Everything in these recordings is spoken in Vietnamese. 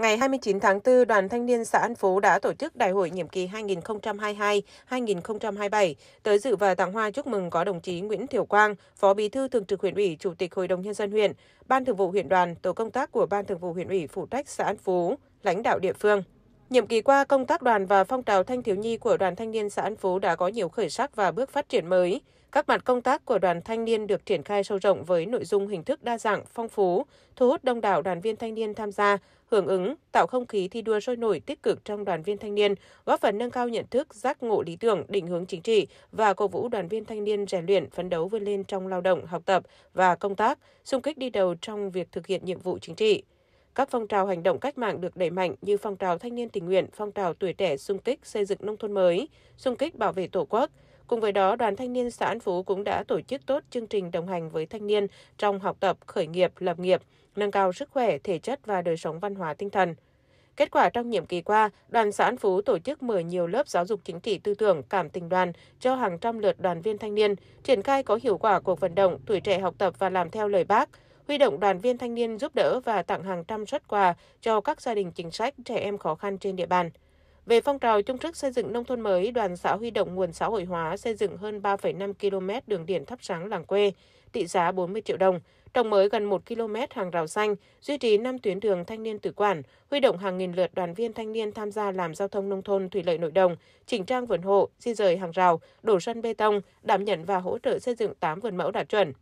Ngày 29 tháng 4, Đoàn Thanh niên xã An Phú đã tổ chức Đại hội nhiệm kỳ 2022-2027. Tới dự và tặng hoa chúc mừng có đồng chí Nguyễn Thiểu Quang, Phó Bí thư Thường trực huyện ủy, Chủ tịch Hội đồng Nhân dân huyện, Ban thường vụ huyện đoàn, tổ công tác của Ban thường vụ huyện ủy phụ trách xã An Phú, lãnh đạo địa phương. Nhiệm kỳ qua, công tác đoàn và phong trào thanh thiếu nhi của Đoàn Thanh niên xã An Phú đã có nhiều khởi sắc và bước phát triển mới. Các mặt công tác của đoàn thanh niên được triển khai sâu rộng với nội dung hình thức đa dạng, phong phú, thu hút đông đảo đoàn viên thanh niên tham gia, hưởng ứng, tạo không khí thi đua sôi nổi tích cực trong đoàn viên thanh niên, góp phần nâng cao nhận thức, giác ngộ lý tưởng, định hướng chính trị và cổ vũ đoàn viên thanh niên rèn luyện, phấn đấu vươn lên trong lao động, học tập và công tác, xung kích đi đầu trong việc thực hiện nhiệm vụ chính trị. Các phong trào hành động cách mạng được đẩy mạnh như phong trào thanh niên tình nguyện, phong trào tuổi trẻ xung kích xây dựng nông thôn mới, xung kích bảo vệ Tổ quốc, Cùng với đó, Đoàn Thanh niên xã An Phú cũng đã tổ chức tốt chương trình đồng hành với thanh niên trong học tập, khởi nghiệp, lập nghiệp, nâng cao sức khỏe, thể chất và đời sống văn hóa tinh thần. Kết quả trong nhiệm kỳ qua, đoàn xã An Phú tổ chức mở nhiều lớp giáo dục chính trị tư tưởng, cảm tình đoàn cho hàng trăm lượt đoàn viên thanh niên, triển khai có hiệu quả cuộc vận động tuổi trẻ học tập và làm theo lời bác, huy động đoàn viên thanh niên giúp đỡ và tặng hàng trăm xuất quà cho các gia đình chính sách trẻ em khó khăn trên địa bàn. Về phong trào chung sức xây dựng nông thôn mới, đoàn xã huy động nguồn xã hội hóa xây dựng hơn 3,5 km đường điện thắp sáng làng quê, trị giá 40 triệu đồng, trồng mới gần 1 km hàng rào xanh, duy trì 5 tuyến đường thanh niên tự quản, huy động hàng nghìn lượt đoàn viên thanh niên tham gia làm giao thông nông thôn thủy lợi nội đồng, chỉnh trang vườn hộ, di rời hàng rào, đổ sân bê tông, đảm nhận và hỗ trợ xây dựng 8 vườn mẫu đạt chuẩn.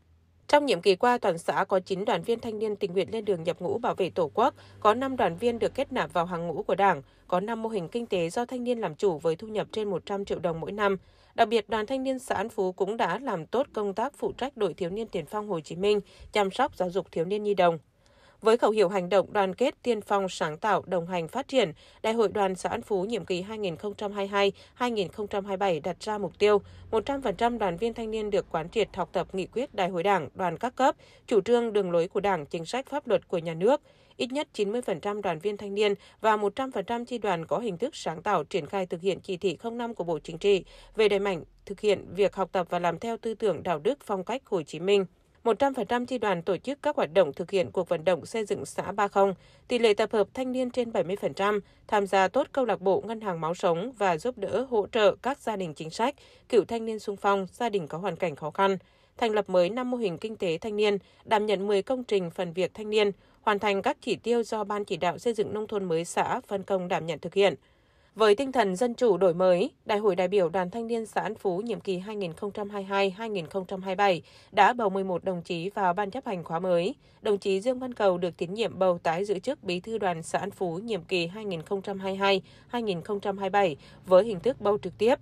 Trong nhiệm kỳ qua, toàn xã có 9 đoàn viên thanh niên tình nguyện lên đường nhập ngũ bảo vệ Tổ quốc, có 5 đoàn viên được kết nạp vào hàng ngũ của Đảng, có 5 mô hình kinh tế do thanh niên làm chủ với thu nhập trên 100 triệu đồng mỗi năm. Đặc biệt, đoàn thanh niên xã An Phú cũng đã làm tốt công tác phụ trách đội thiếu niên tiền phong Hồ Chí Minh, chăm sóc giáo dục thiếu niên nhi đồng. Với khẩu hiệu hành động đoàn kết tiên phong sáng tạo đồng hành phát triển, Đại hội đoàn xã An Phú nhiệm kỳ 2022-2027 đặt ra mục tiêu 100% đoàn viên thanh niên được quán triệt học tập nghị quyết Đại hội Đảng, đoàn các cấp, chủ trương đường lối của Đảng, chính sách pháp luật của nhà nước. Ít nhất 90% đoàn viên thanh niên và 100% chi đoàn có hình thức sáng tạo triển khai thực hiện chỉ thị 05 của Bộ Chính trị về đẩy mạnh thực hiện việc học tập và làm theo tư tưởng đạo đức phong cách Hồ Chí Minh. 100% chi đoàn tổ chức các hoạt động thực hiện cuộc vận động xây dựng xã 30, tỷ lệ tập hợp thanh niên trên 70%, tham gia tốt câu lạc bộ ngân hàng máu sống và giúp đỡ hỗ trợ các gia đình chính sách, cựu thanh niên sung phong, gia đình có hoàn cảnh khó khăn, thành lập mới 5 mô hình kinh tế thanh niên, đảm nhận 10 công trình phần việc thanh niên, hoàn thành các chỉ tiêu do Ban chỉ đạo xây dựng nông thôn mới xã phân công đảm nhận thực hiện. Với tinh thần dân chủ đổi mới, Đại hội đại biểu Đoàn Thanh niên xã An Phú nhiệm kỳ 2022-2027 đã bầu 11 đồng chí vào ban chấp hành khóa mới. Đồng chí Dương Văn Cầu được tín nhiệm bầu tái giữ chức Bí thư Đoàn xã An Phú nhiệm kỳ 2022-2027 với hình thức bầu trực tiếp.